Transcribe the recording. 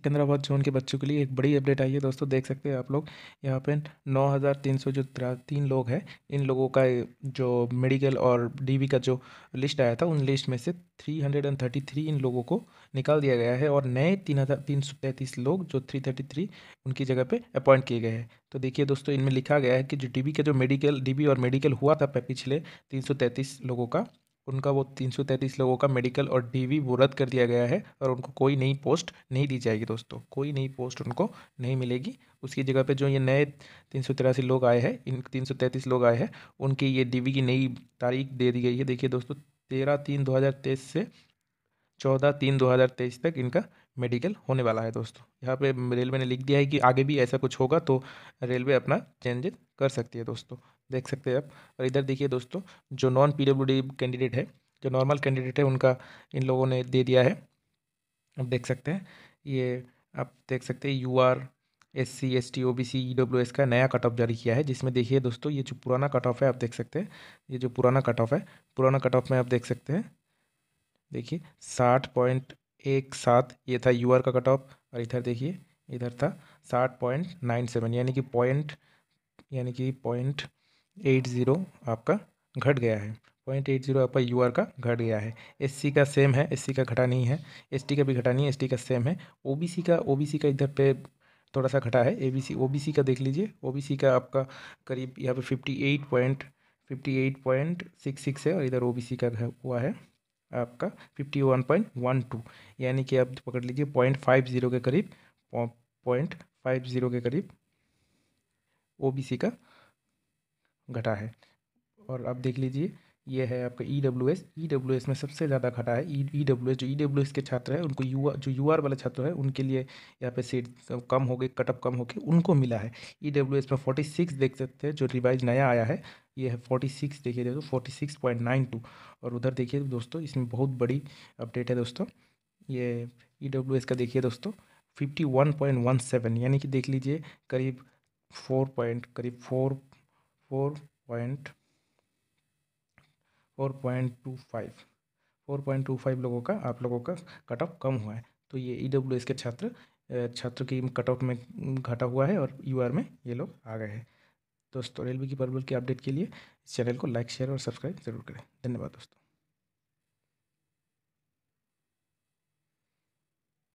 Secunderabad zone के बच्चों के लिए एक बड़ी अपडेट आई है दोस्तों देख सकते हैं आप लोग यहाँ पे सौ जो तीन लोग हैं इन लोगों का जो मेडिकल और डीबी का जो लिस्ट आया था उन लिस्ट में से three hundred and thirty three इन लोगों को निकाल दिया गया है और नए तीन हज़ार तीन सौ तैंतीस लोग जो थ्री थर्टी थ्री उनकी जगह पे अपॉइंट किए गए हैं तो देखिए दोस्तों इनमें लिखा गया है कि जो डीबी का जो मेडिकल डीबी और मेडिकल हुआ था पिछले तीन सौ तैंतीस लोगों का उनका वो तीन सौ तैंतीस लोगों का मेडिकल और डीवी वो रद्द कर दिया गया है और उनको कोई नई पोस्ट नहीं दी जाएगी दोस्तों कोई नई पोस्ट उनको नहीं मिलेगी उसकी जगह पे जो ये नए तीन सौ तिरासी लोग आए हैं इन तीन सौ तैंतीस लोग आए हैं उनकी ये डीवी की नई तारीख दे दी गई है देखिए दोस्तों तेरह तीन दो हज़ार तेईस से चौदह तीन दो हज़ार तेईस तक इनका मेडिकल होने वाला है दोस्तों यहाँ पे रेलवे ने लिख दिया है कि आगे भी ऐसा कुछ होगा तो रेलवे अपना चेंजेस कर सकती है दोस्तों देख सकते हैं आप और इधर देखिए दोस्तों जो नॉन पी कैंडिडेट है जो नॉर्मल कैंडिडेट है उनका इन लोगों ने दे दिया है आप देख सकते हैं ये आप देख सकते हैं U R S C S T O B C E W S का नया कट ऑफ जारी किया है जिसमें देखिए दोस्तों ये जो पुराना कट ऑफ है आप देख सकते हैं ये जो पुराना कट ऑफ है पुराना कट ऑफ में आप देख सकते हैं देखिए साठ पॉइंट एक सात ये था यू आर का कट ऑफ और इधर देखिए इधर था साठ पॉइंट नाइन सेवन यानी कि पॉइंट यानी कि पॉइंट एट ज़ीरो आपका घट गया है पॉइंट एट जीरो आपका यू आर का घट गया है एस सी का सेम है एस सी का घटा नहीं है एस टी का भी घटा नहीं है एस टी का सेम है ओ बी सी का ओ बी सी का इधर पे थोड़ा सा घटा है A B C O B सी का देख लीजिए ओ बी सी का आपका करीब यहाँ पे fifty eight point fifty eight point six six है और इधर ओ बी सी का हुआ है आपका fifty one point one two यानी कि आप पकड़ लीजिए पॉइंट फाइव ज़ीरो के करीब पॉइंट फाइव ज़ीरो के करीब ओ बी सी का घटा है और आप देख लीजिए ये है आपका E W S E W S में सबसे ज़्यादा घटा है ई ई डब्ल्यू एस जो ई डब्ल्यू एस के छात्र हैं उनको यू जो यू आर वाले छात्र हैं उनके लिए यहाँ पे सीट कम हो गए कटअप कम हो गए उनको मिला है ई डब्ल्यू एस में फोर्टी सिक्स देख सकते हैं जो रिवाइज नया आया है ये है फोर्टी सिक्स देखिए दोस्तों forty six point nine two और उधर देखिए दोस्तों इसमें बहुत बड़ी अपडेट है दोस्तों ये ई डब्ल्यू एस का देखिए दोस्तों fifty one point one seven यानी कि देख लीजिए करीब फोर पॉइंट करीब four four point four point two five four point two five लोगों का आप लोगों का कट ऑफ कम हुआ है तो ये ई डब्ल्यू एस के छात्र छात्र की कट ऑफ में घटा हुआ है और यू आर में ये लोग आ गए हैं दोस्तों रेलवे की परबल की अपडेट के लिए इस चैनल को लाइक शेयर और सब्सक्राइब जरूर करें धन्यवाद दोस्तों